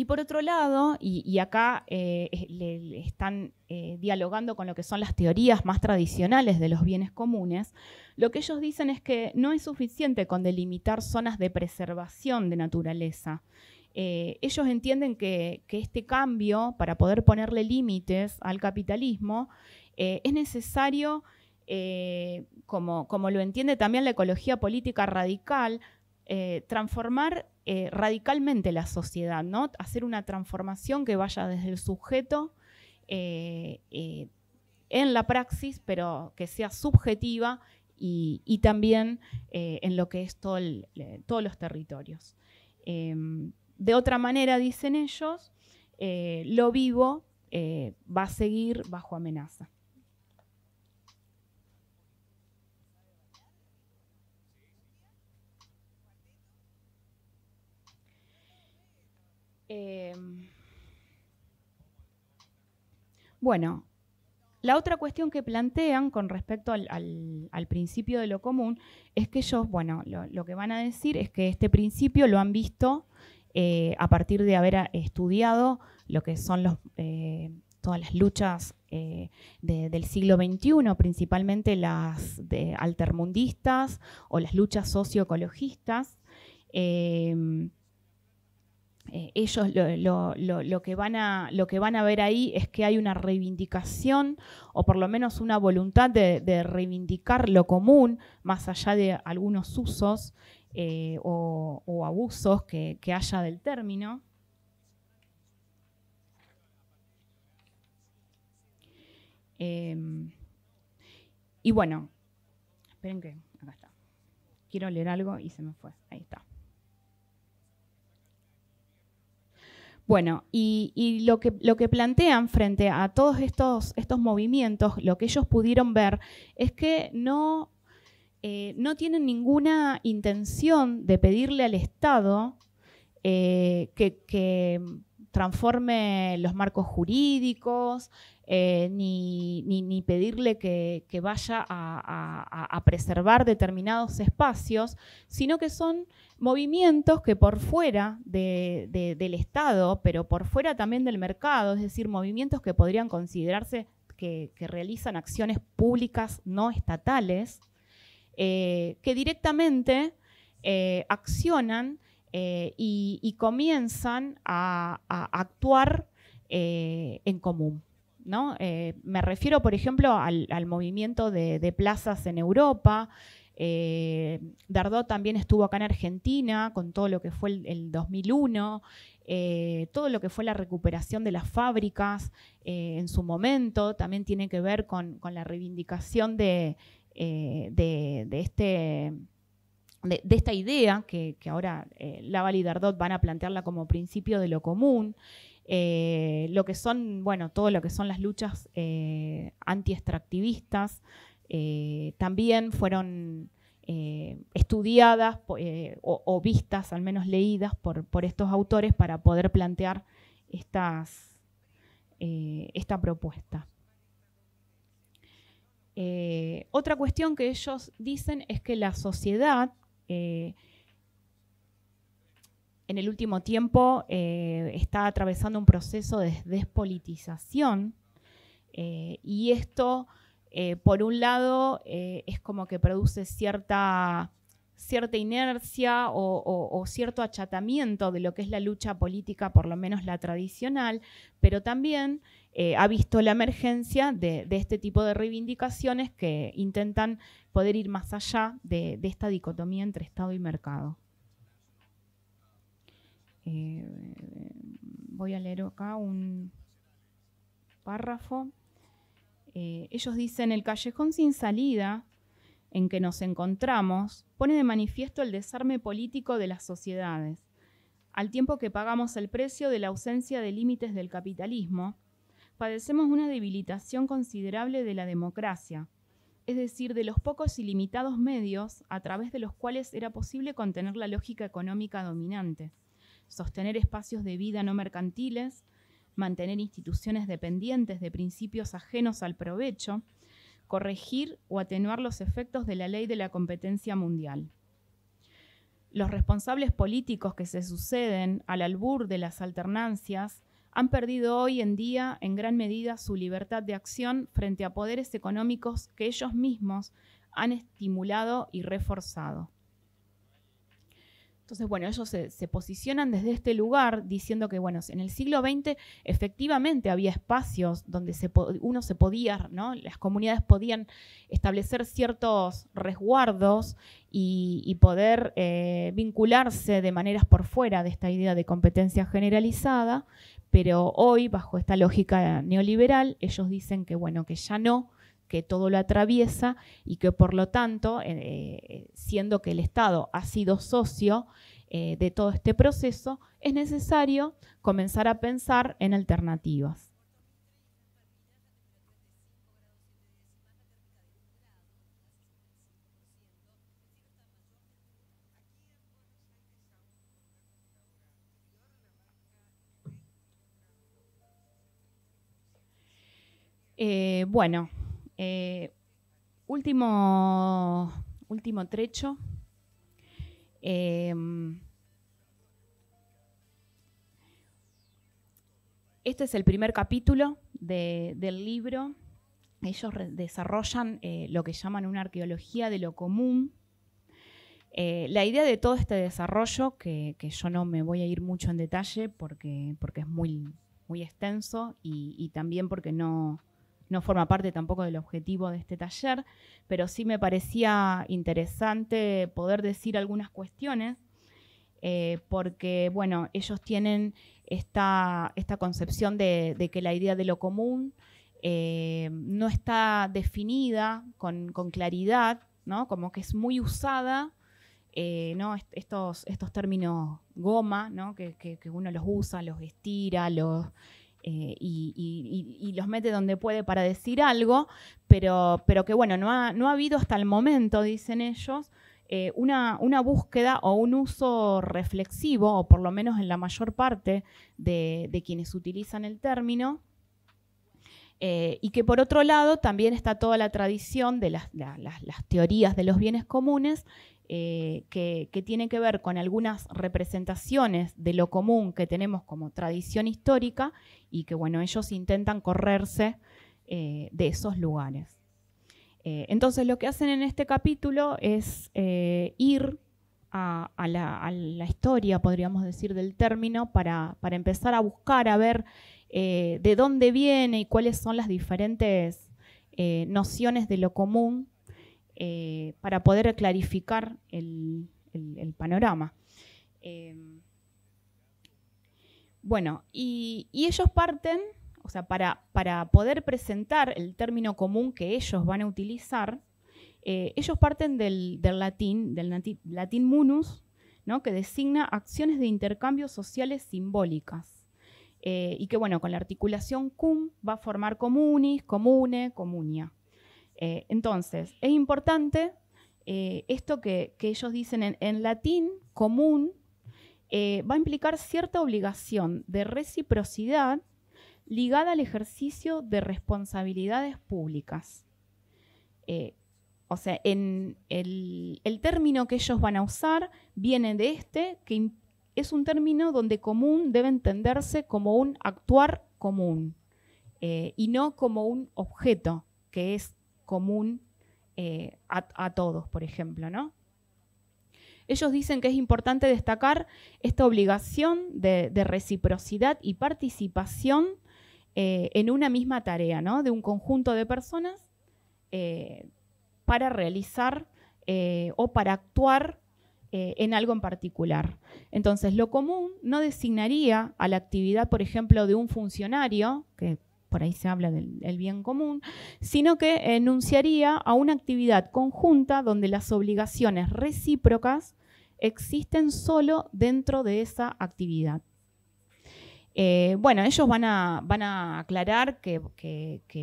B: y por otro lado, y, acá eh, le, están eh, dialogando con lo que son las teorías más tradicionales de los bienes comunes, lo que ellos dicen es que no es suficiente con delimitar zonas de preservación de naturaleza. Eh, ellos entienden que, este cambio, para poder ponerle límites al capitalismo, es necesario, como lo entiende también la ecología política radical, eh, transformar eh, radicalmente la sociedad, ¿no? Hacer una transformación que vaya desde el sujeto eh, en la praxis, pero que sea subjetiva y, también en lo que es todos los territorios. de otra manera, dicen ellos, lo vivo va a seguir bajo amenaza. Em, bueno, la otra cuestión que plantean con respecto al, principio de lo común es que ellos, bueno, lo, que van a decir es que este principio lo han visto eh, a partir de haber eh, estudiado lo que son eh, todas las luchas del siglo XXI, principalmente las de altermundistas o las luchas socioecologistas. Em, eh, ellos lo, que van a, ver ahí es que hay una reivindicación o por lo menos una voluntad de, reivindicar lo común, más allá de algunos usos eh, o, abusos que, haya del término. Em, y bueno, esperen que acá está. Quiero leer algo y se me fue. Ahí está. Bueno, y, lo, que, plantean frente a todos estos, estos, movimientos, lo que ellos pudieron ver es que no, eh, no tienen ninguna intención de pedirle al Estado eh, que transforme los marcos jurídicos, eh, ni, pedirle que, vaya a, preservar determinados espacios, sino que son movimientos que por fuera del Estado, pero por fuera también del mercado, es decir, movimientos que podrían considerarse que, realizan acciones públicas no estatales, eh, que directamente eh, accionan eh, y, comienzan a, actuar eh, en común. ¿no? Eh, me refiero, por ejemplo, al, movimiento de, plazas en Europa. Dardot también estuvo acá en Argentina con todo lo que fue el, 2001, todo lo que fue la recuperación de las fábricas en su momento, también tiene que ver con, la reivindicación de este de, esta idea, que, ahora la eh, Laval y Dardot van a plantearla como principio de lo común, eh, lo que son, bueno, todo lo que son las luchas eh, anti-extractivistas, también fueron estudiadas o, vistas, al menos leídas, por, estos autores para poder plantear estas, esta propuesta. otra cuestión que ellos dicen es que la sociedad eh, en el último tiempo eh, está atravesando un proceso de despolitización eh, y esto, por un lado, es como que produce cierta cierta inercia o, cierto achatamiento de lo que es la lucha política, por lo menos la tradicional, pero también eh, ha visto la emergencia de, este tipo de reivindicaciones que intentan poder ir más allá de, esta dicotomía entre Estado y mercado. Eh, voy a leer acá un párrafo. Eh, ellos dicen, el callejón sin salida en que nos encontramos pone de manifiesto el desarme político de las sociedades, al tiempo que pagamos el precio de la ausencia de límites del capitalismo, padecemos una debilitación considerable de la democracia, es decir, de los pocos y limitados medios a través de los cuales era posible contener la lógica económica dominante, sostener espacios de vida no mercantiles, mantener instituciones dependientes de principios ajenos al provecho, corregir o atenuar los efectos de la ley de la competencia mundial. Los responsables políticos que se suceden al albur de las alternancias han perdido hoy en día en gran medida su libertad de acción frente a poderes económicos que ellos mismos han estimulado y reforzado. Entonces, bueno, ellos se, posicionan desde este lugar diciendo que, bueno, en el siglo XX efectivamente había espacios donde uno se podía, ¿no? Las comunidades podían establecer ciertos resguardos y, poder eh, vincularse de maneras por fuera de esta idea de competencia generalizada, pero hoy, bajo esta lógica neoliberal, ellos dicen que, bueno, que ya no, que todo lo atraviesa y que por lo tanto, eh, eh, siendo que el Estado ha sido socio eh, de todo este proceso, es necesario comenzar a pensar en alternativas. bueno, eh, último, último trecho. Em, este es el primer capítulo del libro. Ellos desarrollan eh, lo que llaman una arqueología de lo común. Eh, la idea de todo este desarrollo, que, yo no me voy a ir mucho en detalle porque, porque es muy, muy extenso y también porque no, no forma parte tampoco del objetivo de este taller, pero sí me parecía interesante poder decir algunas cuestiones, eh, porque, bueno, ellos tienen esta, esta concepción de, que la idea de lo común eh, no está definida con, claridad, ¿no? Como que es muy usada eh, ¿no? estos, estos términos goma, ¿no? que, que, uno los usa, los estira, los eh, y, los mete donde puede para decir algo, pero, pero que bueno, no ha, habido hasta el momento, dicen ellos, eh, una, búsqueda o un uso reflexivo, o por lo menos en la mayor parte de, quienes utilizan el término. Eh, y que por otro lado también está toda la tradición de las teorías de los bienes comunes eh, que, tiene que ver con algunas representaciones de lo común que tenemos como tradición histórica y que bueno, ellos intentan correrse eh, de esos lugares. Eh, entonces lo que hacen en este capítulo es ir a, la, historia, podríamos decir, del término para empezar a buscar, a ver de dónde viene y cuáles son las diferentes nociones de lo común eh, para poder clarificar el, panorama. Eh, bueno, y, ellos parten, o sea, para, poder presentar el término común que ellos van a utilizar, eh, ellos parten del, latín, del latín munus, ¿no? que designa acciones de intercambio sociales simbólicas. y que bueno, con la articulación cum va a formar comunis, comune, comunia. Eh, entonces, es importante eh, esto que, ellos dicen en, latín común, eh, va a implicar cierta obligación de reciprocidad ligada al ejercicio de responsabilidades públicas. o sea, el, término que ellos van a usar viene de este, que es un término donde común debe entenderse como un actuar común y no como un objeto que es común eh, a, todos, por ejemplo, ¿no? Ellos dicen que es importante destacar esta obligación de, reciprocidad y participación eh, en una misma tarea, ¿no? De un conjunto de personas eh, para realizar o para actuar en algo en particular. Entonces, lo común no designaría a la actividad, por ejemplo, de un funcionario, que por ahí se habla del bien común, sino que enunciaría a una actividad conjunta donde las obligaciones recíprocas existen solo dentro de esa actividad. Eh, bueno, ellos van a, aclarar que,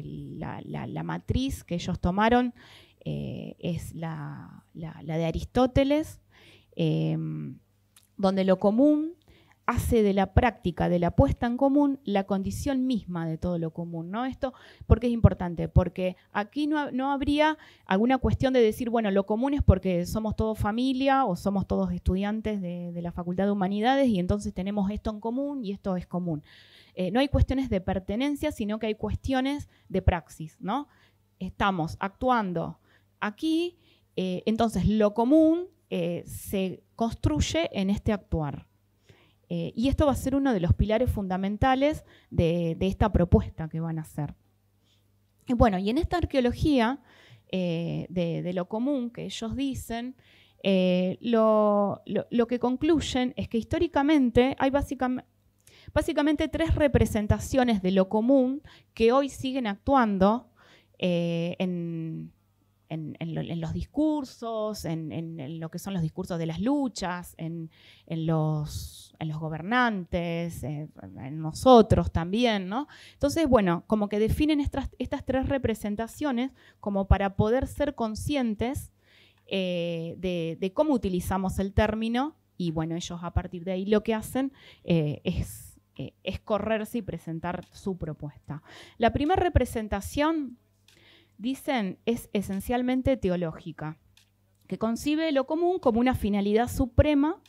B: la, matriz que ellos tomaron eh, es la, de Aristóteles, eh, donde lo común hace de la práctica, de la puesta en común, la condición misma de todo lo común, ¿no? Esto, es importante? Porque aquí no, habría alguna cuestión de decir, bueno, lo común es porque somos todos familia o somos todos estudiantes de, la Facultad de Humanidades y entonces tenemos esto en común y esto es común. Eh, no hay cuestiones de pertenencia, sino que hay cuestiones de praxis, ¿no? Estamos actuando aquí, eh, entonces lo común eh, se construye en este actuar. Eh, y esto va a ser uno de los pilares fundamentales de, esta propuesta que van a hacer. bueno, y en esta arqueología eh, de, lo común que ellos dicen, eh, lo, que concluyen es que históricamente hay básicamente, básicamente tres representaciones de lo común que hoy siguen actuando en, en, los discursos, en, lo que son los discursos de las luchas, en, los, gobernantes, eh, en nosotros también, ¿no? Entonces, bueno, como que definen estas, tres representaciones como para poder ser conscientes eh, de, cómo utilizamos el término y, bueno, ellos a partir de ahí lo que hacen eh, es, es correrse y presentar su propuesta. La primera representación dicen es esencialmente teológica, que concibe lo común como una finalidad suprema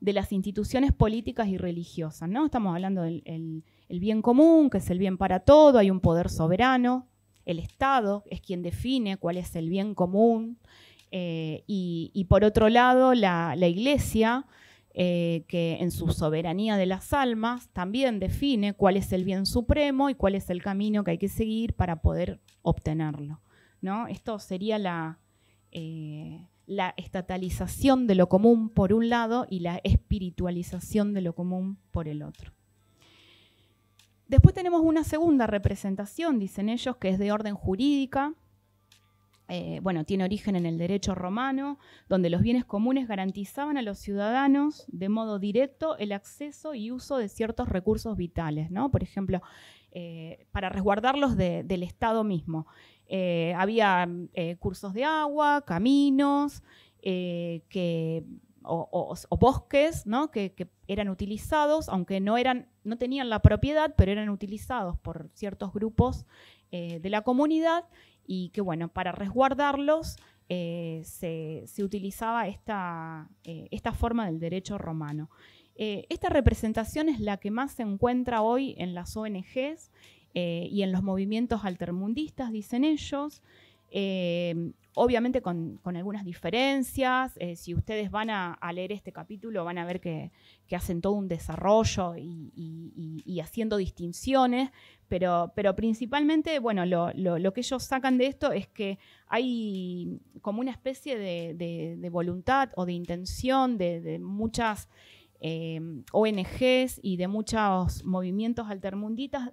B: de las instituciones políticas y religiosas. ¿no? Estamos hablando del bien común, que es el bien para todo, hay un poder soberano, el Estado es quien define cuál es el bien común, eh, y, por otro lado la Iglesia eh, que en su soberanía de las almas también define cuál es el bien supremo y cuál es el camino que hay que seguir para poder obtenerlo. ¿no? Esto sería la eh, estatalización de lo común por un lado y la espiritualización de lo común por el otro. Después tenemos una segunda representación, dicen ellos, que es de orden jurídica, eh, bueno, tiene origen en el derecho romano, donde los bienes comunes garantizaban a los ciudadanos de modo directo el acceso y uso de ciertos recursos vitales, ¿no? Por ejemplo, eh, para resguardarlos del Estado mismo. Eh, había cursos de agua, caminos, o, bosques ¿no? que, eran utilizados, aunque no, eran, no tenían la propiedad, pero eran utilizados por ciertos grupos de la comunidad y que bueno, para resguardarlos eh, se, utilizaba eh, esta, forma del derecho romano. Eh, esta representación es la que más se encuentra hoy en las ONGs y en los movimientos altermundistas, dicen ellos. Eh, obviamente con, algunas diferencias. Eh, si ustedes van a, leer este capítulo, van a ver que, hacen todo un desarrollo y, haciendo distinciones, pero, pero principalmente, bueno, lo, que ellos sacan de esto es que hay como una especie de, voluntad o de intención de, muchas... Eh, ONGs y de muchos movimientos altermundistas,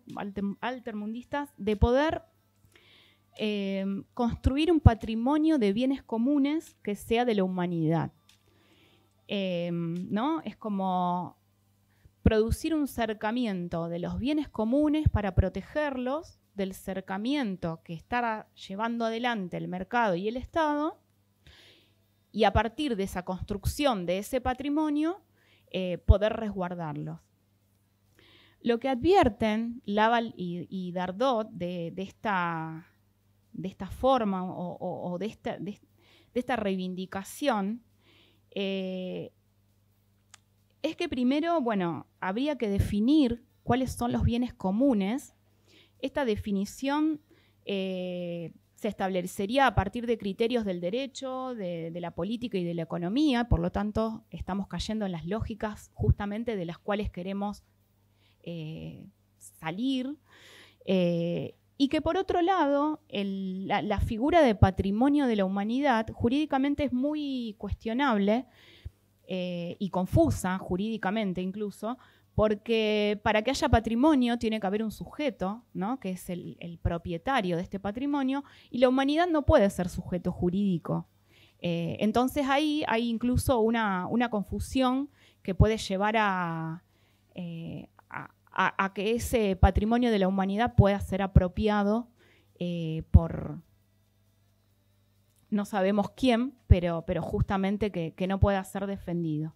B: altermundistas de poder Em, construir un patrimonio de bienes comunes que sea de la humanidad. Em, ¿no? Es como producir un cercamiento de los bienes comunes para protegerlos del cercamiento que está llevando adelante el mercado y el Estado, y a partir de esa construcción de ese patrimonio, eh, poder resguardarlos. Lo que advierten Laval y, Dardot de, esta, de esta forma o, de, esta, esta reivindicación, eh, es que primero, bueno, habría que definir cuáles son los bienes comunes. Esta definición eh, se establecería a partir de criterios del derecho, de, la política y de la economía, por lo tanto estamos cayendo en las lógicas justamente de las cuales queremos eh, salir. Y que por otro lado, la, figura de patrimonio de la humanidad jurídicamente es muy cuestionable eh, y confusa jurídicamente incluso, porque para que haya patrimonio tiene que haber un sujeto, que es el, propietario de este patrimonio, y la humanidad no puede ser sujeto jurídico. Eh, entonces ahí hay incluso una, confusión que puede llevar a eh, a, que ese patrimonio de la humanidad pueda ser apropiado eh, por no sabemos quién, pero, pero justamente que, no pueda ser defendido.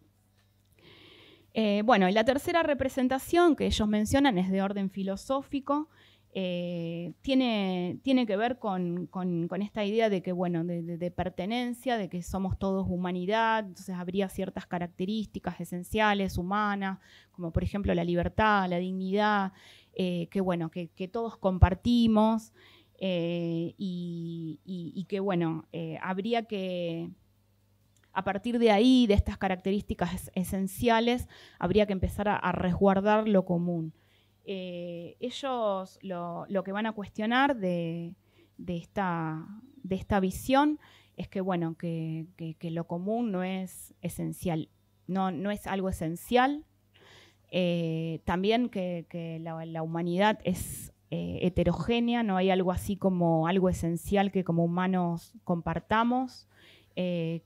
B: Eh, bueno, y la tercera representación que ellos mencionan es de orden filosófico, eh, tiene, que ver con, esta idea de que, bueno, de, pertenencia, de que somos todos humanidad, entonces habría ciertas características esenciales, humanas, como por ejemplo la libertad, la dignidad, eh, que bueno, que, todos compartimos eh, y, que bueno, habría que a partir de ahí, de estas características esenciales, habría que empezar a resguardar lo común. Eh, ellos lo, que van a cuestionar de, esta, visión es que, bueno, que, lo común no es esencial, no, es algo esencial. Eh, también que, la, humanidad es eh, heterogénea, no hay algo así como algo esencial que como humanos compartamos.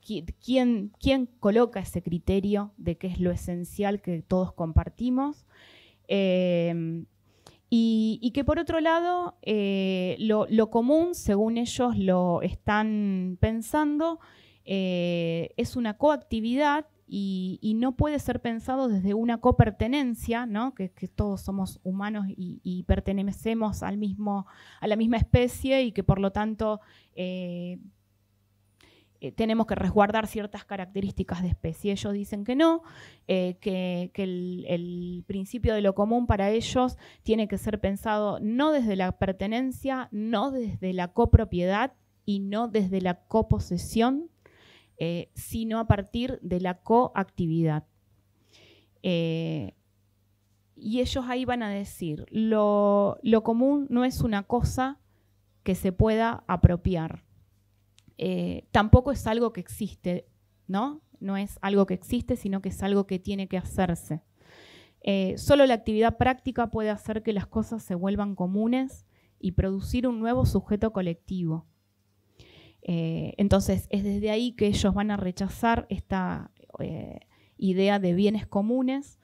B: ¿quién, ¿Quién coloca ese criterio de qué es lo esencial que todos compartimos? Em, y, que por otro lado, eh, lo, común, según ellos lo están pensando, eh, es una coactividad y, no puede ser pensado desde una copertenencia, ¿no? que, todos somos humanos y, pertenecemos al mismo, a la misma especie y que por lo tanto eh, eh, tenemos que resguardar ciertas características de especie. Ellos dicen que no, eh, que, el, principio de lo común para ellos tiene que ser pensado no desde la pertenencia, no desde la copropiedad y no desde la coposesión, eh, sino a partir de la coactividad. y ellos ahí van a decir, lo común no es una cosa que se pueda apropiar eh, tampoco es algo que existe, ¿no? No es algo que existe, sino que es algo que tiene que hacerse. Eh, solo la actividad práctica puede hacer que las cosas se vuelvan comunes y producir un nuevo sujeto colectivo. Eh, entonces, es desde ahí que ellos van a rechazar esta idea de bienes comunes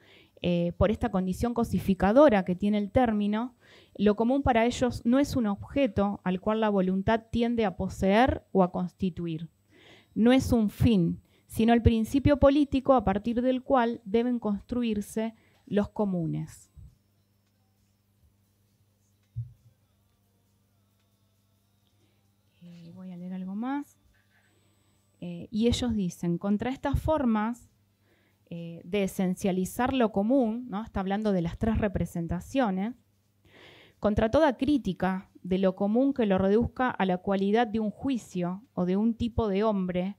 B: por esta condición cosificadora que tiene el término, lo común para ellos no es un objeto al cual la voluntad tiende a poseer o a constituir. No es un fin, sino el principio político a partir del cual deben construirse los comunes. Eh, voy a leer algo más. Eh, y ellos dicen, contra estas formas eh, de esencializar lo común, ¿no? está hablando de las tres representaciones, contra toda crítica de lo común que lo reduzca a la cualidad de un juicio o de un tipo de hombre,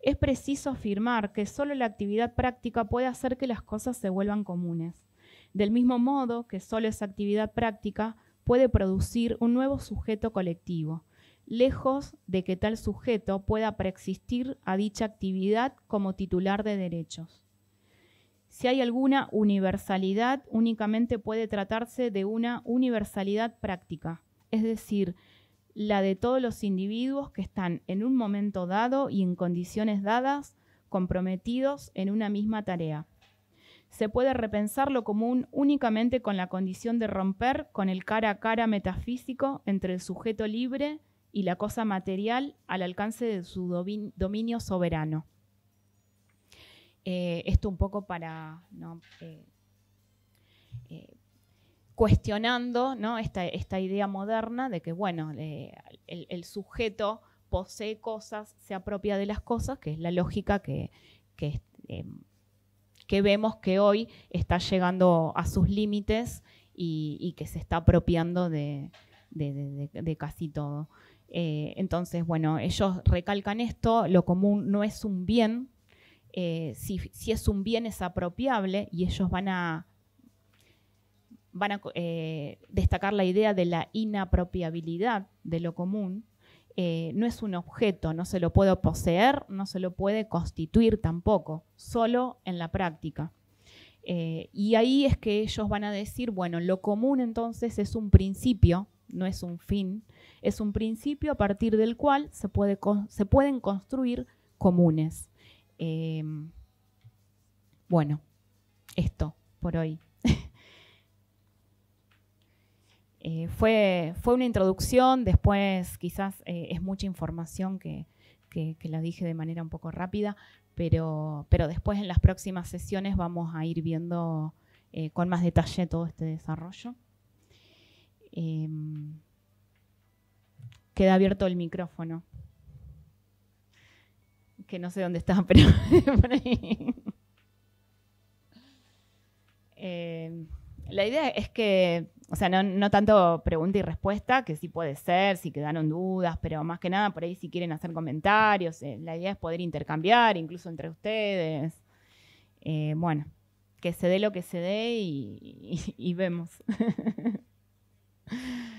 B: es preciso afirmar que solo la actividad práctica puede hacer que las cosas se vuelvan comunes, del mismo modo que solo esa actividad práctica puede producir un nuevo sujeto colectivo, lejos de que tal sujeto pueda preexistir a dicha actividad como titular de derechos. Si hay alguna universalidad, únicamente puede tratarse de una universalidad práctica, es decir, la de todos los individuos que están en un momento dado y en condiciones dadas comprometidos en una misma tarea. Se puede repensar lo común únicamente con la condición de romper con el cara a cara metafísico entre el sujeto libre y la cosa material al alcance de su dominio soberano. Eh, esto un poco para, eh, eh, cuestionando esta, idea moderna de que, bueno, el, sujeto posee cosas, se apropia de las cosas, que es la lógica que, que, vemos que hoy está llegando a sus límites y, que se está apropiando de, de casi todo. entonces, bueno, ellos recalcan esto, lo común no es un bien, eh, si, es un bien es apropiable y ellos van a, eh, destacar la idea de la inapropiabilidad de lo común. Eh, no es un objeto, no se lo puedo poseer, no se lo puede constituir tampoco, solo en la práctica. y ahí es que ellos van a decir, bueno, lo común entonces es un principio, no es un fin, es un principio a partir del cual se pueden construir comunes. Em, bueno, esto por hoy. Eh, fue, fue, una introducción, después quizás eh, es mucha información que, la dije de manera un poco rápida, pero, pero después en las próximas sesiones vamos a ir viendo eh, con más detalle todo este desarrollo. Em, queda abierto el micrófono que no sé dónde está, pero por ahí. Eh, la idea es que, o sea, no, tanto pregunta y respuesta, que sí puede ser, si quedaron dudas, pero más que nada por ahí si quieren hacer comentarios, eh, la idea es poder intercambiar incluso entre ustedes. Eh, bueno, que se dé lo que se dé y vemos.